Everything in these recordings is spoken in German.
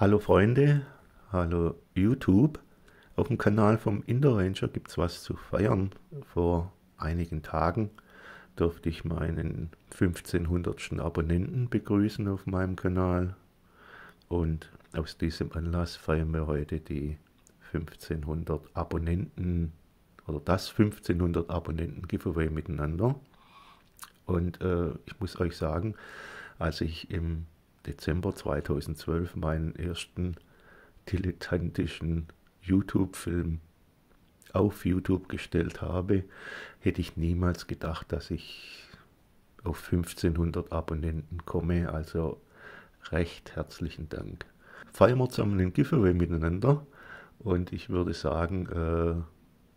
Hallo Freunde, hallo YouTube. Auf dem Kanal vom Indoranger gibt es was zu feiern. Vor einigen Tagen durfte ich meinen 1500. Abonnenten begrüßen auf meinem Kanal. Und aus diesem Anlass feiern wir heute die 1500 Abonnenten oder das 1500 Abonnenten Giveaway miteinander. Und äh, ich muss euch sagen, als ich im Dezember 2012 meinen ersten dilettantischen YouTube-Film auf YouTube gestellt habe, hätte ich niemals gedacht, dass ich auf 1500 Abonnenten komme. Also recht herzlichen Dank. Feiern wir zusammen den Giveaway miteinander und ich würde sagen, äh,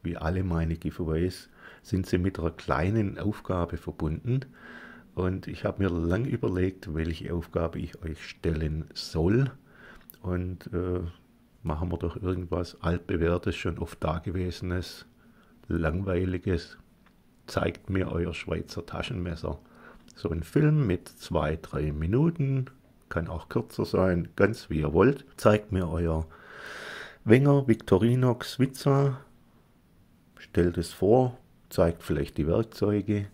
wie alle meine Giveaways sind sie mit einer kleinen Aufgabe verbunden. Und ich habe mir lang überlegt, welche Aufgabe ich euch stellen soll. Und äh, machen wir doch irgendwas altbewährtes, schon oft dagewesenes, langweiliges. Zeigt mir euer Schweizer Taschenmesser. So ein Film mit zwei, drei Minuten, kann auch kürzer sein, ganz wie ihr wollt. Zeigt mir euer Wenger, Victorinox, Witzer, stellt es vor, zeigt vielleicht die Werkzeuge,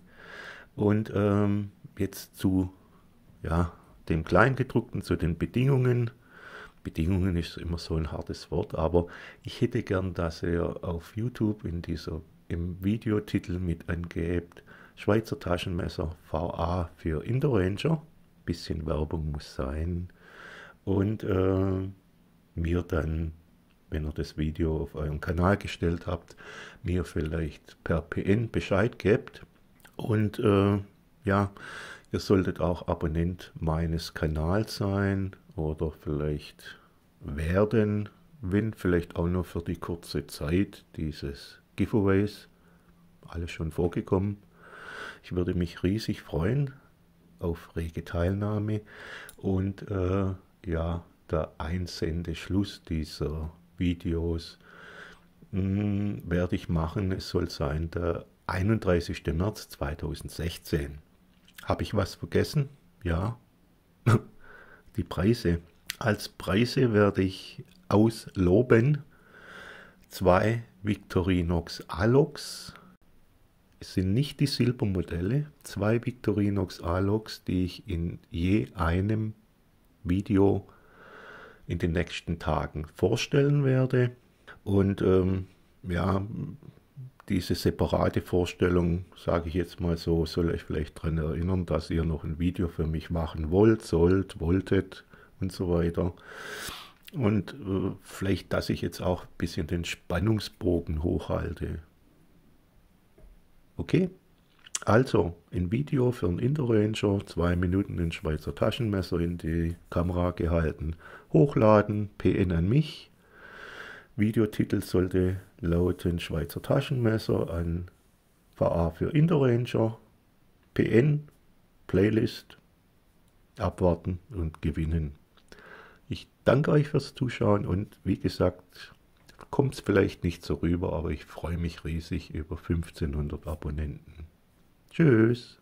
und ähm, jetzt zu ja, dem Kleingedruckten, zu den Bedingungen. Bedingungen ist immer so ein hartes Wort, aber ich hätte gern, dass ihr auf YouTube in dieser, im Videotitel mit angebt Schweizer Taschenmesser VA für Indo Bisschen Werbung muss sein. Und äh, mir dann, wenn ihr das Video auf eurem Kanal gestellt habt, mir vielleicht per PN Bescheid gebt und äh, ja, ihr solltet auch Abonnent meines Kanals sein oder vielleicht werden, wenn vielleicht auch nur für die kurze Zeit dieses Giveaways. Alles schon vorgekommen. Ich würde mich riesig freuen auf rege Teilnahme und äh, ja, der Einsendeschluss dieser Videos mh, hm, werde ich machen. Es soll sein, der 31. März 2016. Habe ich was vergessen? Ja. Die Preise. Als Preise werde ich ausloben zwei Victorinox Alox. Es sind nicht die Silbermodelle, zwei Victorinox Alox, die ich in je einem Video in den nächsten Tagen vorstellen werde. Und ähm, ja, diese separate Vorstellung, sage ich jetzt mal so, soll euch vielleicht daran erinnern, dass ihr noch ein Video für mich machen wollt, sollt, wolltet und so weiter. Und äh, vielleicht, dass ich jetzt auch ein bisschen den Spannungsbogen hochhalte. Okay? Also, ein Video für einen Interranger, zwei Minuten in Schweizer Taschenmesser in die Kamera gehalten, hochladen, PN an mich Videotitel sollte lauten Schweizer Taschenmesser an VA für Interranger, PN, Playlist, abwarten und gewinnen. Ich danke euch fürs Zuschauen und wie gesagt, kommt es vielleicht nicht so rüber, aber ich freue mich riesig über 1500 Abonnenten. Tschüss!